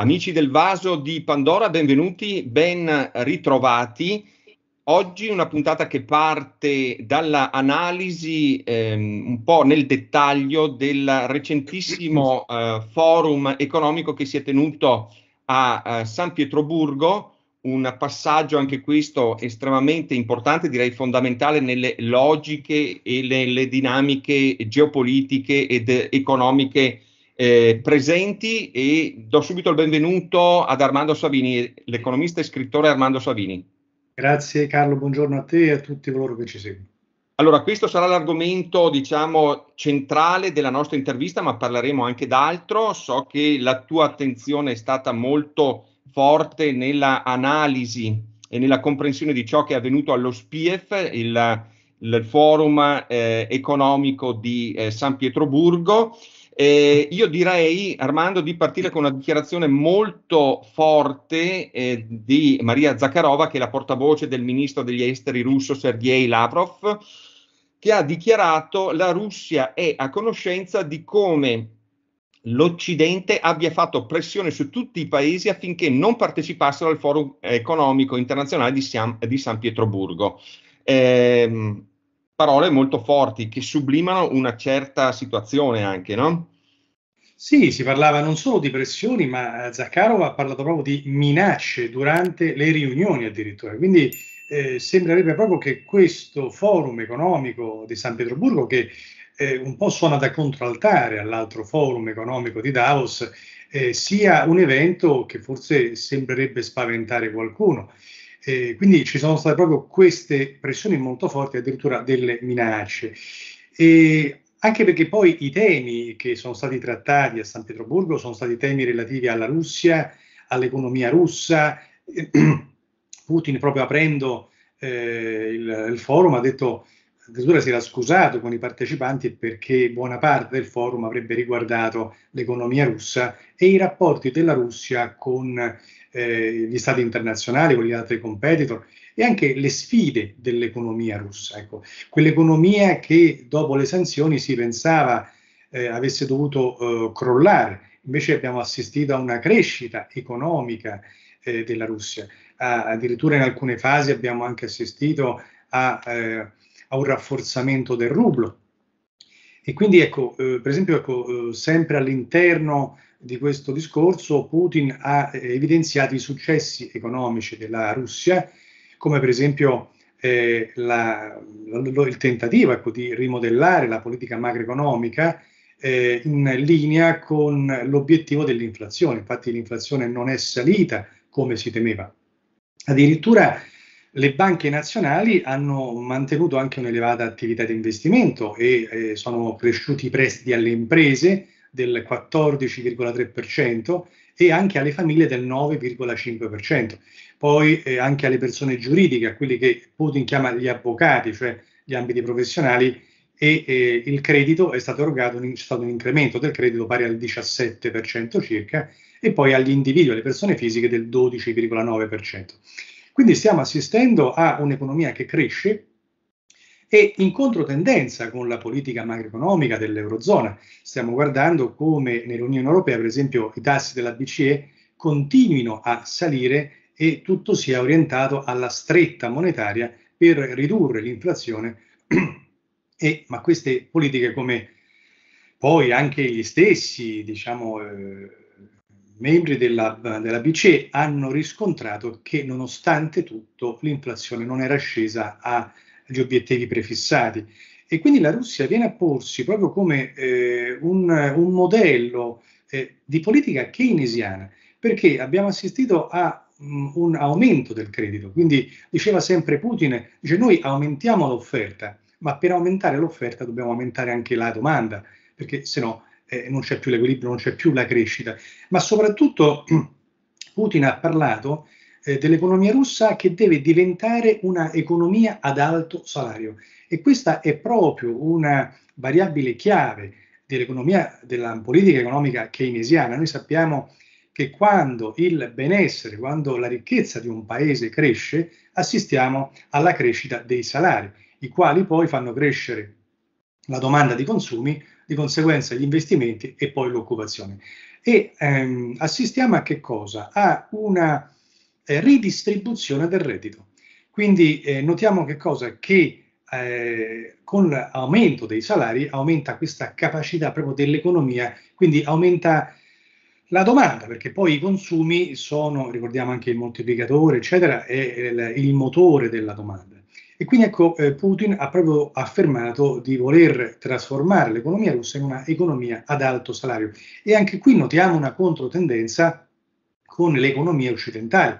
Amici del vaso di Pandora, benvenuti, ben ritrovati. Oggi una puntata che parte dall'analisi ehm, un po' nel dettaglio del recentissimo eh, forum economico che si è tenuto a, a eh, San Pietroburgo, un passaggio anche questo estremamente importante, direi fondamentale nelle logiche e nelle dinamiche geopolitiche ed economiche eh, presenti e do subito il benvenuto ad Armando Savini, l'economista e scrittore Armando Savini. Grazie Carlo, buongiorno a te e a tutti coloro che ci seguono. Allora, questo sarà l'argomento, diciamo, centrale della nostra intervista, ma parleremo anche d'altro. So che la tua attenzione è stata molto forte nella analisi e nella comprensione di ciò che è avvenuto allo SPIEF, il, il forum eh, economico di eh, San Pietroburgo. Eh, io direi, Armando, di partire con una dichiarazione molto forte eh, di Maria Zakharova, che è la portavoce del ministro degli esteri russo Sergei Lavrov, che ha dichiarato la Russia è a conoscenza di come l'Occidente abbia fatto pressione su tutti i paesi affinché non partecipassero al forum economico internazionale di San, di San Pietroburgo. Eh, parole molto forti che sublimano una certa situazione anche, no? Sì, si parlava non solo di pressioni, ma eh, Zaccarova ha parlato proprio di minacce durante le riunioni addirittura. Quindi eh, sembrerebbe proprio che questo forum economico di San Pietroburgo, che eh, un po' suona da contraltare all'altro forum economico di Davos, eh, sia un evento che forse sembrerebbe spaventare qualcuno. Eh, quindi ci sono state proprio queste pressioni molto forti, addirittura delle minacce. E anche perché poi i temi che sono stati trattati a San Pietroburgo sono stati temi relativi alla Russia, all'economia russa. Putin, proprio aprendo eh, il, il, forum, ha detto addirittura si era scusato con i partecipanti perché buona parte del forum avrebbe riguardato l'economia russa e i rapporti della Russia con eh, gli stati internazionali, con gli altri competitor e anche le sfide dell'economia russa. Ecco, quell'economia che dopo le sanzioni si pensava eh, avesse dovuto eh, crollare, invece abbiamo assistito a una crescita economica eh, della Russia. Ah, addirittura in alcune fasi abbiamo anche assistito a, eh, a un rafforzamento del rublo e quindi ecco, eh, per esempio, ecco, eh, sempre all'interno di questo discorso Putin ha eh, evidenziato i successi economici della Russia, come per esempio eh, la, la, il tentativo ecco, di rimodellare la politica macroeconomica eh, in linea con l'obiettivo dell'inflazione. Infatti l'inflazione non è salita come si temeva. Addirittura le banche nazionali hanno mantenuto anche un'elevata attività di investimento e eh, sono cresciuti i prestiti alle imprese del 14,3% e anche alle famiglie del 9,5%. Poi eh, anche alle persone giuridiche, a quelli che Putin chiama gli avvocati, cioè gli ambiti professionali, e eh, il credito è stato erogato, un, c'è stato un incremento del credito pari al 17% circa e poi agli individui, alle persone fisiche del 12,9%. Quindi stiamo assistendo a un'economia che cresce e in controtendenza con la politica macroeconomica dell'Eurozona. Stiamo guardando come nell'Unione Europea, per esempio, i tassi della BCE continuino a salire e tutto sia orientato alla stretta monetaria per ridurre l'inflazione, e, ma queste politiche come poi anche gli stessi diciamo, eh, membri della, della BCE hanno riscontrato che nonostante tutto l'inflazione non era scesa agli obiettivi prefissati e quindi la Russia viene a porsi proprio come eh, un, un, modello eh, di politica keynesiana perché abbiamo assistito a mh, mm, un aumento del credito, quindi diceva sempre Putin, dice noi aumentiamo l'offerta, ma per aumentare l'offerta dobbiamo aumentare anche la domanda, perché se no eh, non c'è più l'equilibrio, non c'è più la crescita, ma soprattutto Putin ha parlato eh, dell'economia russa che deve diventare una economia ad alto salario e questa è proprio una variabile chiave dell'economia, della politica economica keynesiana. Noi sappiamo che quando il benessere, quando la ricchezza di un paese cresce, assistiamo alla crescita dei salari, i quali poi fanno crescere la domanda di consumi, di conseguenza gli investimenti e poi l'occupazione. E ehm, assistiamo a che cosa? A una eh, ridistribuzione del reddito. Quindi eh, notiamo che cosa? Che eh, con l'aumento dei salari aumenta questa capacità proprio dell'economia, quindi aumenta la domanda, perché poi i consumi sono, ricordiamo anche il moltiplicatore, eccetera, è il, il motore della domanda. E quindi ecco, eh, Putin ha proprio affermato di voler trasformare l'economia russa in una economia ad alto salario. E anche qui notiamo una controtendenza con le economie occidentali,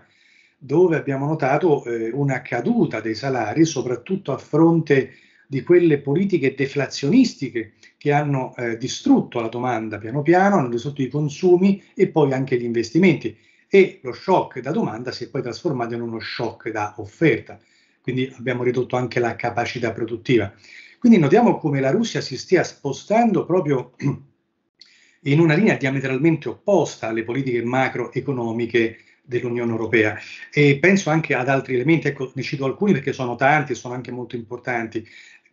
dove abbiamo notato eh, una caduta dei salari, soprattutto a fronte di quelle politiche deflazionistiche che hanno eh, distrutto la domanda piano piano, hanno distrutto i consumi e poi anche gli investimenti. E lo shock da domanda si è poi trasformato in uno shock da offerta quindi abbiamo ridotto anche la capacità produttiva. Quindi notiamo come la Russia si stia spostando proprio in una linea diametralmente opposta alle politiche macroeconomiche dell'Unione Europea e penso anche ad altri elementi, ecco, ne cito alcuni perché sono tanti e sono anche molto importanti.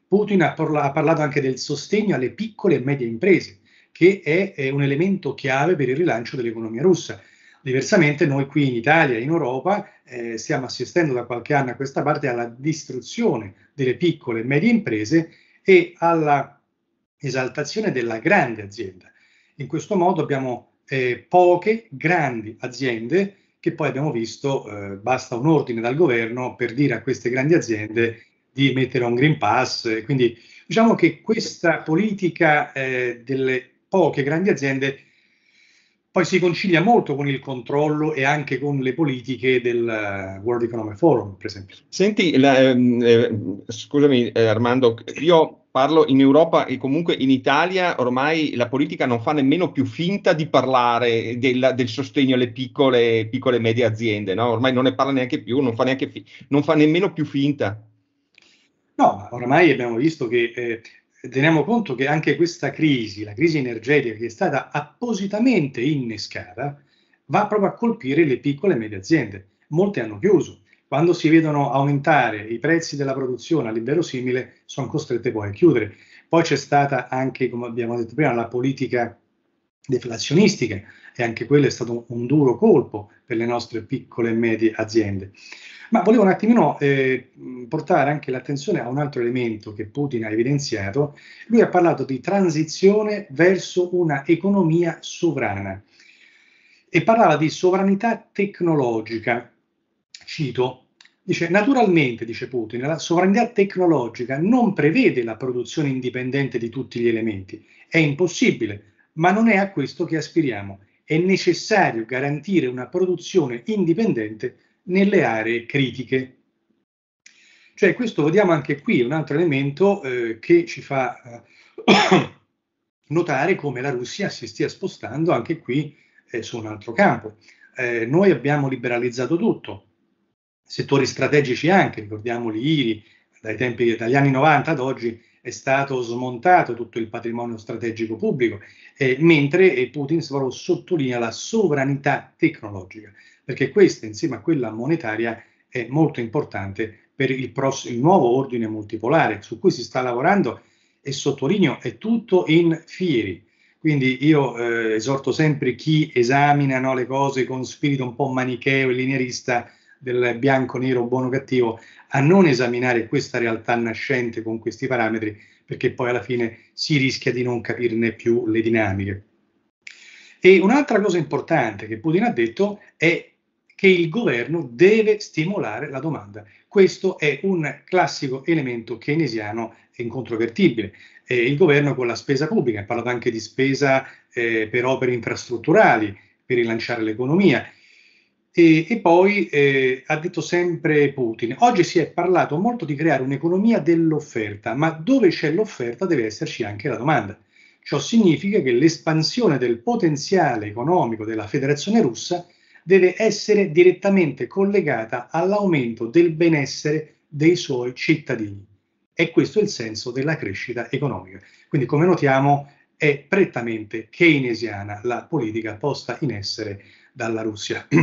Putin ha, parla- ha parlato anche del sostegno alle piccole e medie imprese, che è, è un elemento chiave per il rilancio dell'economia russa. Diversamente noi qui in Italia e in Europa eh, stiamo assistendo da qualche anno a questa parte alla distruzione delle piccole e medie imprese e alla esaltazione della grande azienda. In questo modo abbiamo eh, poche grandi aziende che poi abbiamo visto, eh, basta un ordine dal governo per dire a queste grandi aziende di mettere un Green Pass. Quindi diciamo che questa politica eh, delle poche grandi aziende poi si concilia molto con il controllo e anche con le politiche del eh, World Economic Forum, per esempio. Senti, la, ehm, eh, scusami eh, Armando, io parlo in Europa e comunque in Italia ormai la politica non fa nemmeno più finta di parlare del, del sostegno alle piccole e medie aziende, no? ormai non ne parla neanche più, non fa, neanche fi- non fa nemmeno più finta. No, ormai abbiamo visto che eh, teniamo conto che anche questa crisi, la crisi energetica che è stata appositamente innescata, va proprio a colpire le piccole e medie aziende. Molte hanno chiuso. Quando si vedono aumentare i prezzi della produzione a livello simile, sono costrette poi a chiudere. Poi c'è stata anche, come abbiamo detto prima, la politica deflazionistica e anche quello è stato un duro colpo per le nostre piccole e medie aziende. Ma volevo un attimino eh, portare anche l'attenzione a un altro elemento che Putin ha evidenziato. Lui ha parlato di transizione verso una economia sovrana e parlava di sovranità tecnologica. Cito, Dice, naturalmente, dice Putin, la sovranità tecnologica non prevede la produzione indipendente di tutti gli elementi. È impossibile, ma non è a questo che aspiriamo. È necessario garantire una produzione indipendente nelle aree critiche. Cioè questo vediamo anche qui, un altro elemento eh, che ci fa eh, notare come la Russia si stia spostando anche qui eh, su un altro campo. Eh, noi abbiamo liberalizzato tutto, settori strategici anche, ricordiamo l'IRI dai tempi dagli anni 90 ad oggi è stato smontato tutto il patrimonio strategico pubblico, eh, mentre eh, Putin però, sottolinea la sovranità tecnologica, perché questa insieme a quella monetaria è molto importante per il, pross- il nuovo ordine multipolare su cui si sta lavorando e sottolineo è tutto in fieri. Quindi io eh, esorto sempre chi esamina no, le cose con spirito un po' manicheo e linearista del bianco, nero, buono, cattivo, a non esaminare questa realtà nascente con questi parametri, perché poi alla fine si rischia di non capirne più le dinamiche. E un'altra cosa importante che Putin ha detto è che il governo deve stimolare la domanda. Questo è un classico elemento keynesiano incontrovertibile. Eh, il governo con la spesa pubblica, ha parlato anche di spesa eh, per opere infrastrutturali, per rilanciare l'economia, e, e, poi eh, ha detto sempre Putin, oggi si è parlato molto di creare un'economia dell'offerta, ma dove c'è l'offerta deve esserci anche la domanda. Ciò significa che l'espansione del potenziale economico della Federazione russa deve essere direttamente collegata all'aumento del benessere dei suoi cittadini. E questo è il senso della crescita economica. Quindi, come notiamo, è prettamente keynesiana la politica posta in essere dalla Russia.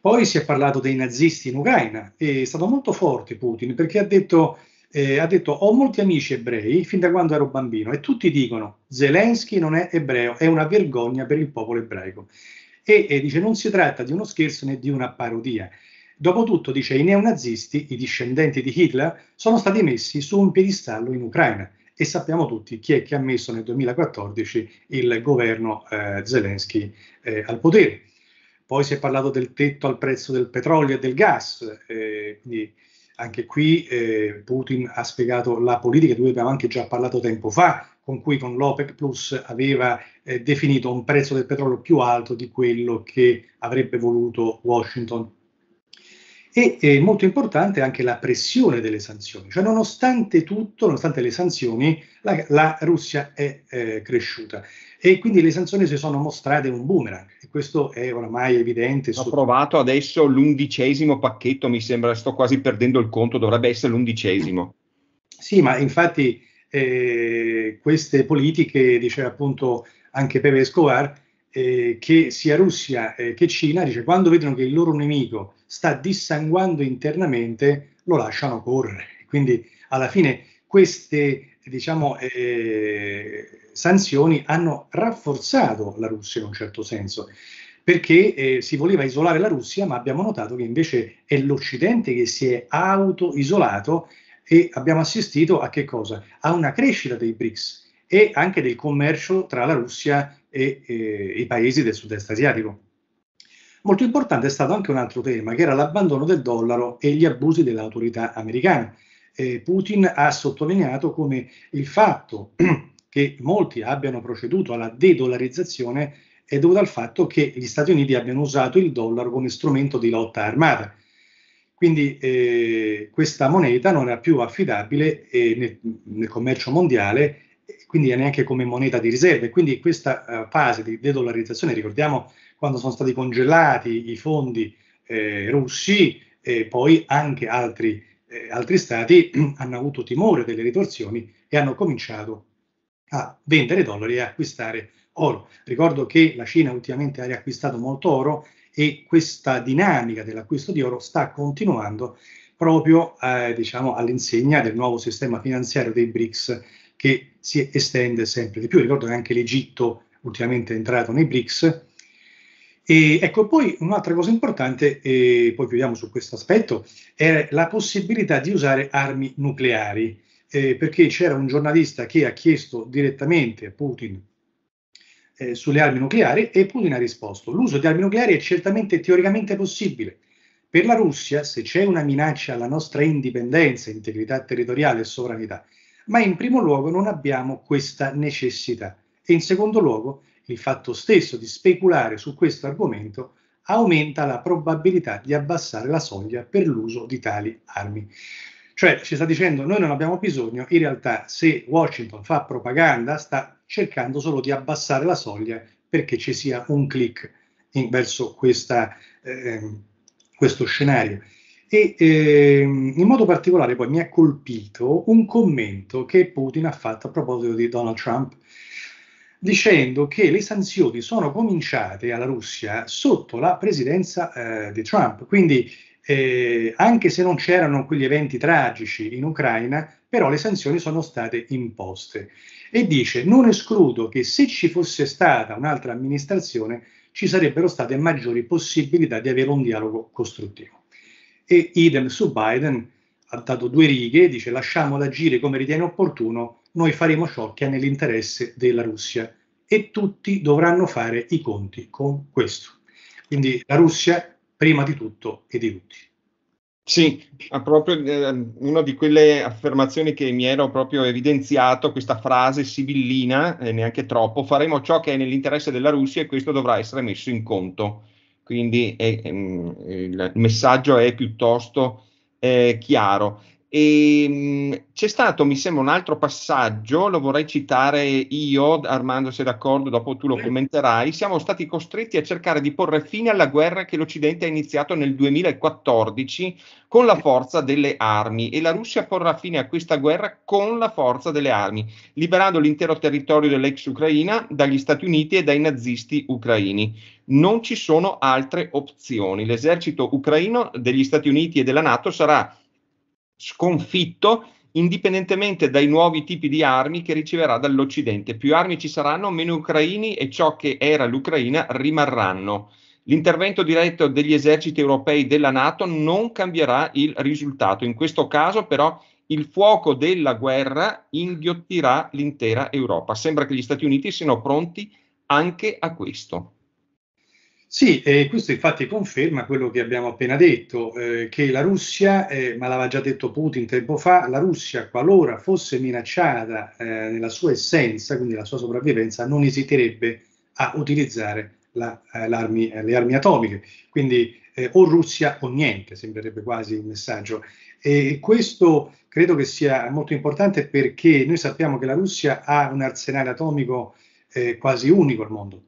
Poi si è parlato dei nazisti in Ucraina e è stato molto forte Putin perché ha detto, eh, ha detto ho molti amici ebrei fin da quando ero bambino e tutti dicono Zelensky non è ebreo, è una vergogna per il popolo ebraico. E, e dice non si tratta di uno scherzo né di una parodia. Dopotutto, dice, i neonazisti, i discendenti di Hitler, sono stati messi su un piedistallo in Ucraina e sappiamo tutti chi è che ha messo nel 2014 il governo eh, Zelensky eh, al potere. Poi si è parlato del tetto al prezzo del petrolio e del gas, eh, quindi anche qui eh, Putin ha spiegato la politica di cui abbiamo anche già parlato tempo fa, con cui con l'OPEC Plus aveva eh, definito un prezzo del petrolio più alto di quello che avrebbe voluto Washington e è eh, molto importante anche la pressione delle sanzioni, cioè nonostante tutto, nonostante le sanzioni, la, la Russia è eh, cresciuta e quindi le sanzioni si sono mostrate un boomerang e questo è oramai evidente. Ho provato adesso l'undicesimo pacchetto, mi sembra, sto quasi perdendo il conto, dovrebbe essere l'undicesimo. Sì, ma infatti eh, queste politiche, diceva appunto anche Pepe Escobar, eh, che sia Russia eh, che Cina, dice, quando vedono che il loro nemico sta dissanguando internamente, lo lasciano correre. Quindi alla fine queste diciamo, eh, sanzioni hanno rafforzato la Russia in un certo senso, perché eh, si voleva isolare la Russia, ma abbiamo notato che invece è l'Occidente che si è auto-isolato e abbiamo assistito a che cosa? A una crescita dei BRICS e anche del commercio tra la Russia e eh, i paesi del sud-est asiatico. Molto importante è stato anche un altro tema, che era l'abbandono del dollaro e gli abusi delle autorità americane. Eh, Putin ha sottolineato come il fatto che molti abbiano proceduto alla de-dollarizzazione è dovuto al fatto che gli Stati Uniti abbiano usato il dollaro come strumento di lotta armata. Quindi eh, questa moneta non era più affidabile eh, nel, nel commercio mondiale quindi neanche come moneta di riserva. E quindi questa uh, fase di dedollarizzazione, ricordiamo quando sono stati congelati i fondi eh, russi e poi anche altri, eh, altri stati hanno avuto timore delle ritorsioni e hanno cominciato a vendere dollari e acquistare oro. Ricordo che la Cina ultimamente ha riacquistato molto oro e questa dinamica dell'acquisto di oro sta continuando proprio eh, diciamo, all'insegna del nuovo sistema finanziario dei BRICS che si estende sempre di più. Ricordo che anche l'Egitto ultimamente è entrato nei BRICS. E ecco, poi un'altra cosa importante, e poi chiudiamo su questo aspetto, è la possibilità di usare armi nucleari, eh, perché c'era un giornalista che ha chiesto direttamente a Putin eh, sulle armi nucleari e Putin ha risposto, l'uso di armi nucleari è certamente teoricamente possibile, per la Russia, se c'è una minaccia alla nostra indipendenza, integrità territoriale e sovranità, ma in primo luogo non abbiamo questa necessità e in secondo luogo il fatto stesso di speculare su questo argomento aumenta la probabilità di abbassare la soglia per l'uso di tali armi. Cioè ci sta dicendo noi non abbiamo bisogno, in realtà se Washington fa propaganda sta cercando solo di abbassare la soglia perché ci sia un click in, verso questa, eh, ehm, questo scenario. E eh, in modo particolare poi mi ha colpito un commento che Putin ha fatto a proposito di Donald Trump, dicendo che le sanzioni sono cominciate alla Russia sotto la presidenza eh, di Trump. Quindi eh, anche se non c'erano quegli eventi tragici in Ucraina, però le sanzioni sono state imposte. E dice, non escludo che se ci fosse stata un'altra amministrazione ci sarebbero state maggiori possibilità di avere un dialogo costruttivo e idem su Biden ha dato due righe, dice lasciamolo agire come ritiene opportuno, noi faremo ciò che è nell'interesse della Russia e tutti dovranno fare i conti con questo. Quindi la Russia prima di tutto e di tutti. Sì, proprio eh, una di quelle affermazioni che mi ero proprio evidenziato, questa frase sibillina, eh, neanche troppo, faremo ciò che è nell'interesse della Russia e questo dovrà essere messo in conto. Quindi è, è, ehm, il messaggio è piuttosto eh, chiaro. E, ehm, c'è stato, mi sembra, un altro passaggio, lo vorrei citare io, Armando, se d'accordo, dopo tu lo commenterai. Siamo stati costretti a cercare di porre fine alla guerra che l'Occidente ha iniziato nel 2014 con la forza delle armi e la Russia porrà fine a questa guerra con la forza delle armi, liberando l'intero territorio dell'ex Ucraina dagli Stati Uniti e dai nazisti ucraini non ci sono altre opzioni. L'esercito ucraino degli Stati Uniti e della Nato sarà sconfitto indipendentemente dai nuovi tipi di armi che riceverà dall'Occidente. Più armi ci saranno, meno ucraini e ciò che era l'Ucraina rimarranno. L'intervento diretto degli eserciti europei della Nato non cambierà il risultato. In questo caso però il fuoco della guerra inghiottirà l'intera Europa. Sembra che gli Stati Uniti siano pronti anche a questo. Sì, eh, questo infatti conferma quello che abbiamo appena detto, eh, che la Russia, eh, ma l'aveva già detto Putin tempo fa, la Russia qualora fosse minacciata eh, nella sua essenza, quindi la sua sopravvivenza, non esiterebbe a utilizzare la, eh, armi, eh, le armi atomiche. Quindi o Russia o niente, sembrerebbe quasi un messaggio. E questo credo che sia molto importante perché noi sappiamo che la Russia ha un arsenale atomico quasi unico al mondo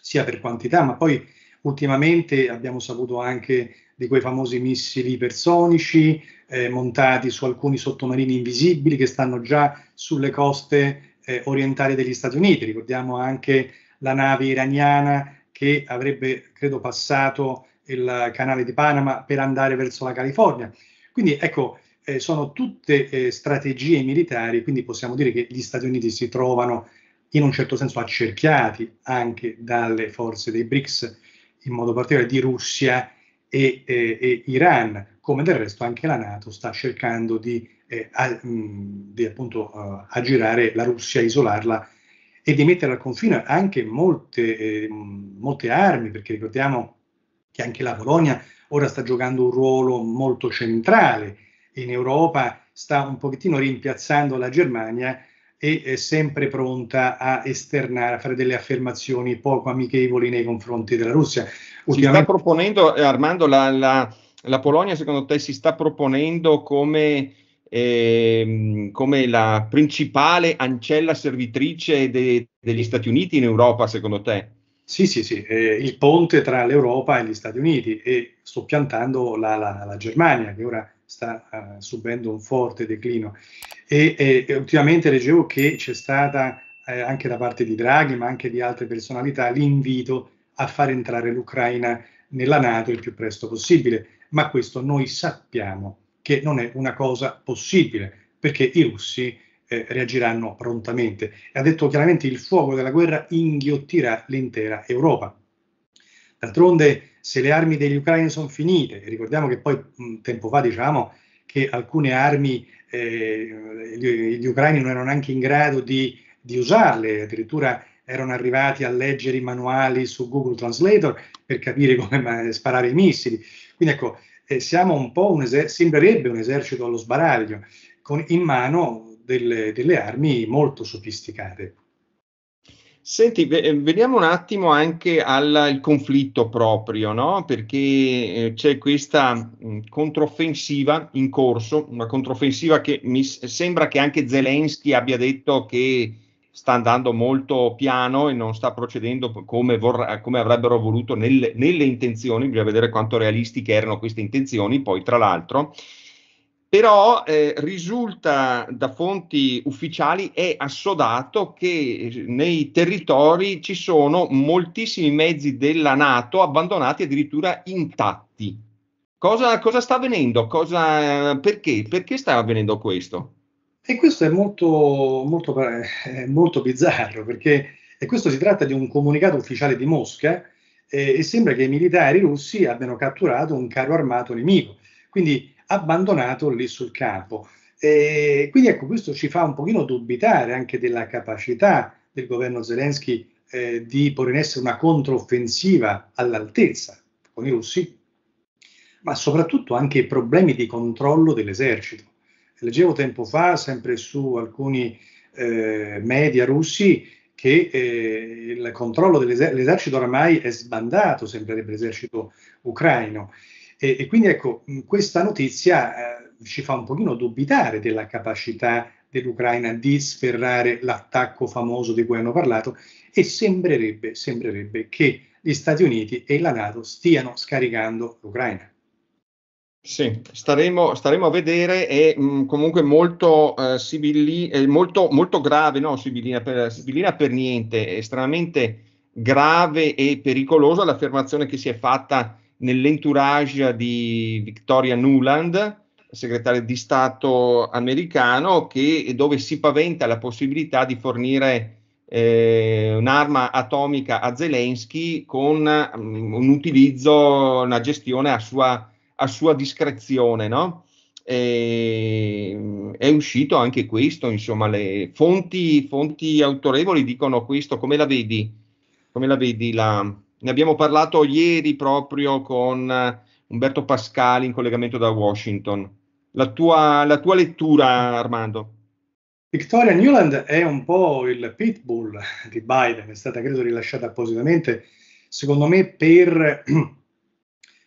sia per quantità, ma poi ultimamente abbiamo saputo anche di quei famosi missili ipersonici eh, montati su alcuni sottomarini invisibili che stanno già sulle coste eh, orientali degli Stati Uniti. Ricordiamo anche la nave iraniana che avrebbe, credo, passato il canale di Panama per andare verso la California. Quindi ecco, eh, sono tutte eh, strategie militari, quindi possiamo dire che gli Stati Uniti si trovano in un certo senso accerchiati anche dalle forze dei BRICS, in modo particolare di Russia e, e, eh, e Iran, come del resto anche la Nato sta cercando di, eh, a, mh, di appunto, uh, aggirare la Russia, isolarla e di mettere al confine anche molte, eh, molte armi, perché ricordiamo che anche la Polonia ora sta giocando un ruolo molto centrale in Europa, sta un pochettino rimpiazzando la Germania e è sempre pronta a esternare, a fare delle affermazioni poco amichevoli nei confronti della Russia. Ultimamente... Si sta proponendo, eh, Armando, la, la, la, Polonia secondo te si sta proponendo come, eh, come la principale ancella servitrice de, degli Stati Uniti in Europa, secondo te? Sì, sì, sì, eh, il ponte tra l'Europa e gli Stati Uniti e soppiantando la, la Germania, che ora sta uh, subendo un forte declino. E, e, e ultimamente leggevo che c'è stata eh, anche da parte di Draghi, ma anche di altre personalità, l'invito a far entrare l'Ucraina nella Nato il più presto possibile. Ma questo noi sappiamo che non è una cosa possibile, perché i russi eh, reagiranno prontamente. E ha detto chiaramente il fuoco della guerra inghiottirà l'intera Europa. D'altronde se le armi degli ucraini sono finite, ricordiamo che poi un tempo fa diciamo che alcune armi eh, gli, gli, ucraini non erano neanche in grado di, di usarle, addirittura erano arrivati a leggere i manuali su Google Translator per capire come sparare i missili. Quindi ecco, eh, siamo un po' un eser- sembrerebbe un esercito allo sbaraglio, con in mano delle, delle armi molto sofisticate. Senti, veniamo eh, un attimo anche al conflitto proprio, no? perché eh, c'è questa mm, controffensiva in corso, una controffensiva che mi sembra che anche Zelensky abbia detto che sta andando molto piano e non sta procedendo come, vorrà, eh, come avrebbero voluto nelle, nelle intenzioni, bisogna vedere quanto realistiche erano queste intenzioni, poi tra l'altro però eh, risulta da fonti ufficiali è assodato che eh, nei territori ci sono moltissimi mezzi della Nato abbandonati addirittura intatti. Cosa, cosa sta avvenendo? Cosa, perché? perché? sta avvenendo questo? E questo è molto, molto, eh, eh, molto bizzarro perché questo si tratta di un comunicato ufficiale di Mosca eh, e sembra che i militari russi abbiano catturato un carro armato nemico. Quindi abbandonato lì sul campo. E quindi ecco, questo ci fa un pochino dubitare anche della capacità del governo Zelensky eh, di porre in essere una controffensiva all'altezza con i russi, ma soprattutto anche i problemi di controllo dell'esercito. Leggevo tempo fa, sempre su alcuni eh, media russi, che eh, il controllo dell'esercito oramai è sbandato, sembrerebbe l'esercito ucraino. E, e quindi ecco, questa notizia eh, ci fa un pochino dubitare della capacità dell'Ucraina di sferrare l'attacco famoso di cui hanno parlato e sembrerebbe, sembrerebbe che gli Stati Uniti e la Nato stiano scaricando l'Ucraina. Sì, staremo, staremo, a vedere, è mh, comunque molto, eh, sibilli, eh, molto, molto, grave, no Sibillina per, Sibillina per niente, estremamente grave e pericolosa l'affermazione che si è fatta nell'entourage di Victoria Nuland, segretario di Stato americano, che, dove si paventa la possibilità di fornire eh, un'arma atomica a Zelensky con um, un utilizzo, una gestione a sua, a sua discrezione. No? E, mm, è uscito anche questo, insomma, le fonti, fonti autorevoli dicono questo. Come la vedi? Come la vedi la, ne abbiamo parlato ieri proprio con eh, Umberto Pascali in collegamento da Washington. La tua, la tua lettura, Armando? Victoria Newland è un po' il pitbull di Biden, è stata credo rilasciata appositamente, secondo me, per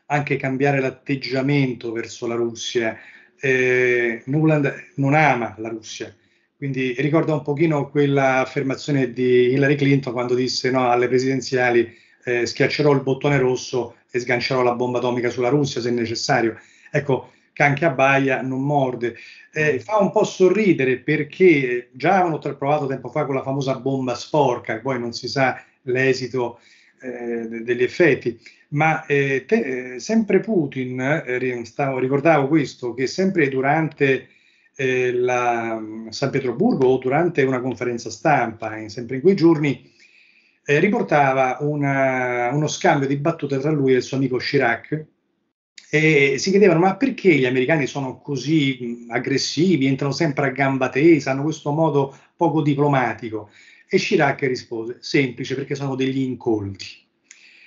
anche cambiare l'atteggiamento verso la Russia. Eh, Newland non ama la Russia, quindi ricorda un pochino quella affermazione di Hillary Clinton quando disse no alle presidenziali eh, schiaccerò il bottone rosso e sgancerò la bomba atomica sulla Russia se necessario. Ecco, Canche abbaia non morde. Eh, fa un po' sorridere perché già avevano provato tempo fa con la famosa bomba sporca, poi non si sa l'esito eh, degli effetti, ma eh, te, eh, sempre Putin, eh, stavo, ricordavo questo, che sempre durante eh, la, mm, San Pietroburgo o durante una conferenza stampa, sempre in quei giorni, eh, riportava una, uno scambio di battute tra lui e il suo amico Chirac, e si chiedevano ma perché gli americani sono così aggressivi, entrano sempre a gamba tesa, hanno questo modo poco diplomatico. E Chirac rispose, semplice perché sono degli incolti.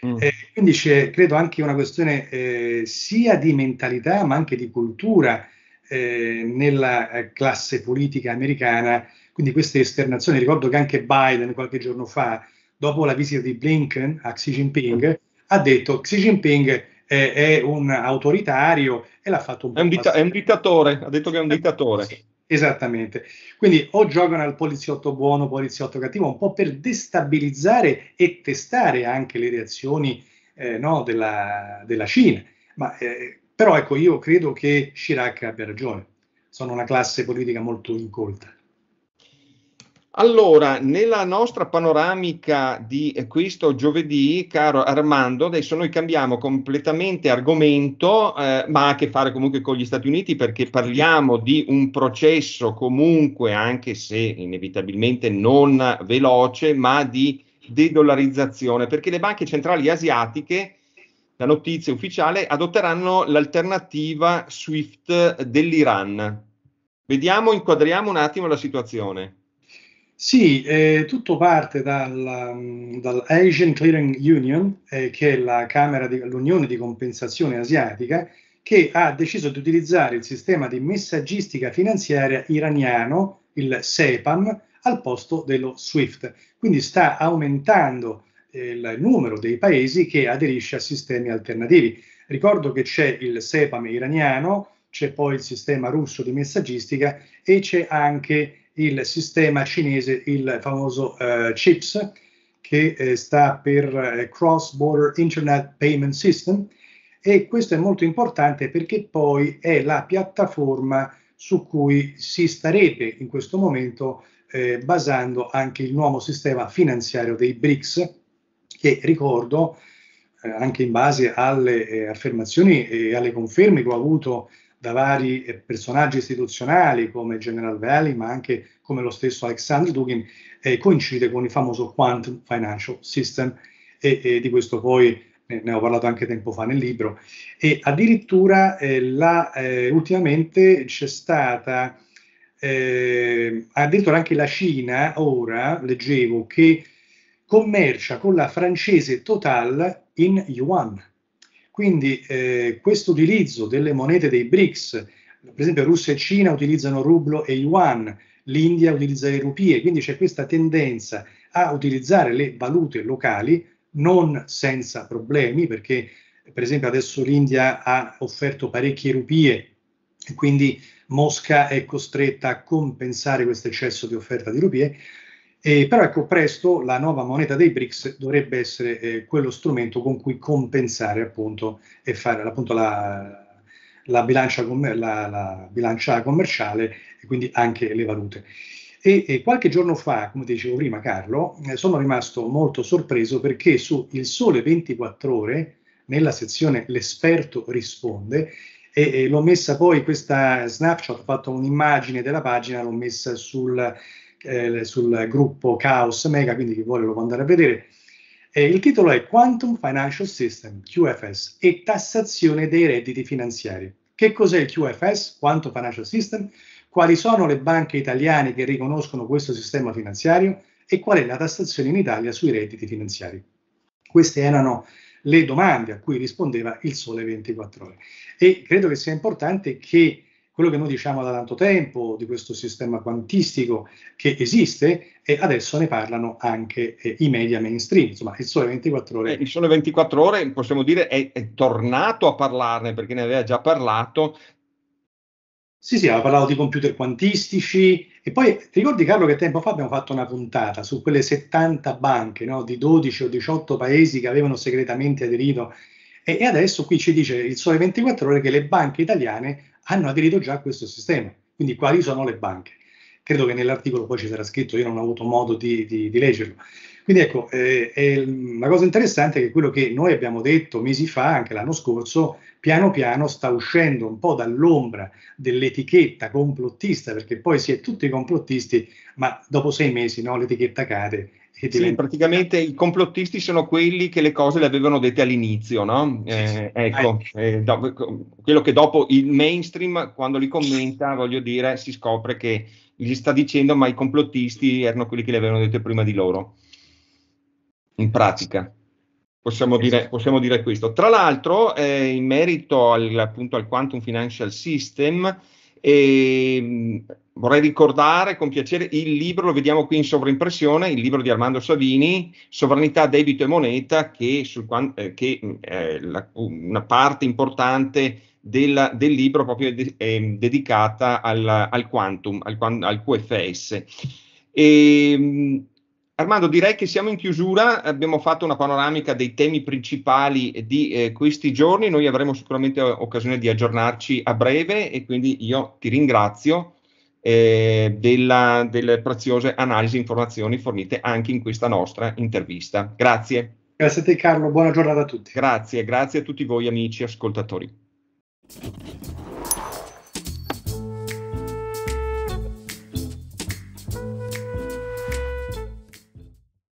Mm. Eh, quindi c'è, credo, anche una questione eh, sia di mentalità ma anche di cultura eh, nella eh, classe politica americana, quindi queste esternazioni. Ricordo che anche Biden qualche giorno fa dopo la visita di Blinken a Xi Jinping, ha detto Xi Jinping è, è un autoritario e l'ha fatto un po'. È un, dita- è un dittatore, ha detto che è un eh, dittatore. esattamente. Quindi o giocano al poliziotto buono, poliziotto cattivo, un po' per destabilizzare e testare anche le reazioni eh, no, della, della, Cina. Ma, eh, però ecco, io credo che Chirac abbia ragione. Sono una classe politica molto incolta. Allora, nella nostra panoramica di questo giovedì, caro Armando, adesso noi cambiamo completamente argomento, eh, ma ha a che fare comunque con gli Stati Uniti perché parliamo di un processo comunque, anche se inevitabilmente non veloce, ma di dedollarizzazione, perché le banche centrali asiatiche, la notizia ufficiale, adotteranno l'alternativa SWIFT dell'Iran. Vediamo, inquadriamo un attimo la situazione. Sì, eh, tutto parte dal, mm, dal, Asian Clearing Union, eh, che è la camera dell'Unione di Compensazione Asiatica, che ha deciso di utilizzare il sistema di messaggistica finanziaria iraniano, il SEPAM, al posto dello SWIFT. Quindi sta aumentando eh, il numero dei paesi che aderisce a sistemi alternativi. Ricordo che c'è il SEPAM iraniano, c'è poi il sistema russo di messaggistica e c'è anche il sistema cinese, il famoso eh, CHIPS, che eh, sta per eh, Cross Border Internet Payment System, e questo è molto importante perché poi è la piattaforma su cui si starebbe in questo momento eh, basando anche il nuovo sistema finanziario dei BRICS, che ricordo eh, anche in base alle eh, affermazioni e alle conferme che ho avuto da vari eh, personaggi istituzionali come General Valley, ma anche come lo stesso Alexander Dugin, eh, coincide con il famoso Quantum Financial System e, e di questo poi eh, ne ho parlato anche tempo fa nel libro. E addirittura eh, la, eh, ultimamente c'è stata, eh, addirittura anche la Cina, ora leggevo, che commercia con la francese Total in yuan quindi eh, questo utilizzo delle monete dei BRICS, per esempio Russia e Cina utilizzano rublo e yuan, l'India utilizza le rupie, quindi c'è questa tendenza a utilizzare le valute locali non senza problemi, perché per esempio adesso l'India ha offerto parecchie rupie, e quindi Mosca è costretta a compensare questo eccesso di offerta di rupie, eh, però ecco, presto la nuova moneta dei BRICS dovrebbe essere eh, quello strumento con cui compensare appunto e fare appunto la, la, bilancia, la, la bilancia, commerciale e quindi anche le valute. E, e qualche giorno fa, come dicevo prima Carlo, eh, sono rimasto molto sorpreso perché su Il Sole 24 ore, nella sezione L'esperto risponde, e, e l'ho messa poi questa snapshot, ho fatto un'immagine della pagina, l'ho messa sul eh, sul gruppo Chaos Mega, quindi chi vuole lo può andare a vedere. Eh, il titolo è Quantum Financial System, QFS, e tassazione dei redditi finanziari. Che cos'è il QFS, Quantum Financial System? Quali sono le banche italiane che riconoscono questo sistema finanziario? E qual è la tassazione in Italia sui redditi finanziari? Queste erano le domande a cui rispondeva il Sole 24 Ore. E credo che sia importante che quello che noi diciamo da tanto tempo di questo sistema quantistico che esiste e adesso ne parlano anche eh, i media mainstream, insomma il Sole 24 Ore. Eh, il Sole 24 Ore possiamo dire è, è tornato a parlarne perché ne aveva già parlato sì, sì, ha parlato di computer quantistici e poi ti ricordi Carlo che tempo fa abbiamo fatto una puntata su quelle 70 banche no, di 12 o 18 paesi che avevano segretamente aderito e, adesso qui ci dice il Sole 24 ore che le banche italiane hanno aderito già a questo sistema. Quindi quali sono le banche? Credo che nell'articolo poi ci sarà scritto, io non ho avuto modo di, di, di leggerlo. Quindi ecco, eh, eh, la cosa interessante è che quello che noi abbiamo detto mesi fa, anche l'anno scorso, piano piano sta uscendo un po' dall'ombra dell'etichetta complottista, perché poi si è tutti complottisti, ma dopo sei mesi no, l'etichetta cade sì, diventa... praticamente i complottisti sono quelli che le cose le avevano dette all'inizio, no? Eh, Ecco, eh, do- quello che dopo il mainstream, quando li commenta, voglio dire, si scopre che gli sta dicendo ma i complottisti erano quelli che le avevano dette prima di loro. In pratica. Possiamo dire, esatto. possiamo dire questo. Tra l'altro, eh, in merito al, appunto al Quantum Financial System, e ehm, vorrei ricordare con piacere il libro, lo vediamo qui in sovraimpressione, il libro di Armando Savini, Sovranità, debito e moneta, che, sul, eh, che eh, la, una parte importante del, del libro proprio de, ehm, dedicata al, al, quantum, al, al QFS. E, ehm, Armando, direi che siamo in chiusura, abbiamo fatto una panoramica dei temi principali di eh, questi giorni, noi avremo sicuramente eh, occasione di aggiornarci a breve e quindi io ti ringrazio eh, della, delle preziose analisi e informazioni fornite anche in questa nostra intervista. Grazie. Grazie a te Carlo, buona giornata a tutti. Grazie, grazie a tutti voi amici ascoltatori.